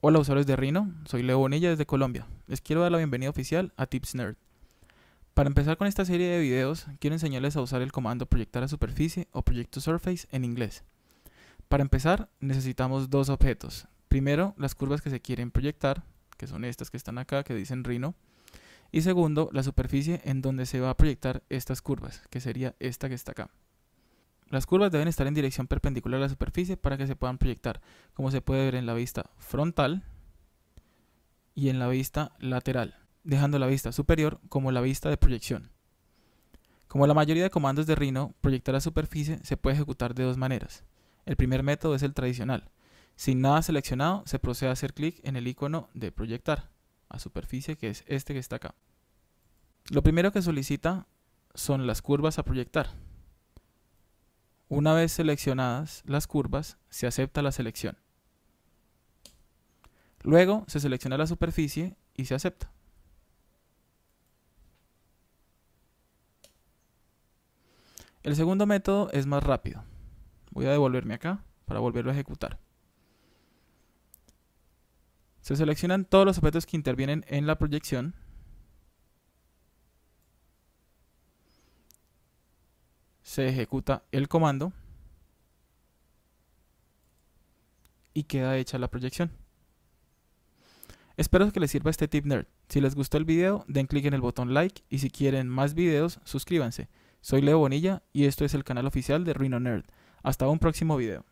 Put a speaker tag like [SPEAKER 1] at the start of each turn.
[SPEAKER 1] Hola usuarios de Rhino, soy Leo Bonilla desde Colombia. Les quiero dar la bienvenida oficial a Tips Nerd. Para empezar con esta serie de videos, quiero enseñarles a usar el comando proyectar a superficie o to surface en inglés. Para empezar, necesitamos dos objetos. Primero, las curvas que se quieren proyectar, que son estas que están acá, que dicen Rhino. Y segundo, la superficie en donde se va a proyectar estas curvas, que sería esta que está acá. Las curvas deben estar en dirección perpendicular a la superficie para que se puedan proyectar, como se puede ver en la vista frontal y en la vista lateral, dejando la vista superior como la vista de proyección. Como la mayoría de comandos de Rhino, proyectar a superficie se puede ejecutar de dos maneras. El primer método es el tradicional. Sin nada seleccionado, se procede a hacer clic en el icono de proyectar a superficie, que es este que está acá. Lo primero que solicita son las curvas a proyectar. Una vez seleccionadas las curvas, se acepta la selección. Luego se selecciona la superficie y se acepta. El segundo método es más rápido. Voy a devolverme acá para volverlo a ejecutar. Se seleccionan todos los objetos que intervienen en la proyección se ejecuta el comando y queda hecha la proyección. Espero que les sirva este tip nerd. Si les gustó el video, den clic en el botón like y si quieren más videos, suscríbanse. Soy Leo Bonilla y esto es el canal oficial de Rhino Nerd. Hasta un próximo video.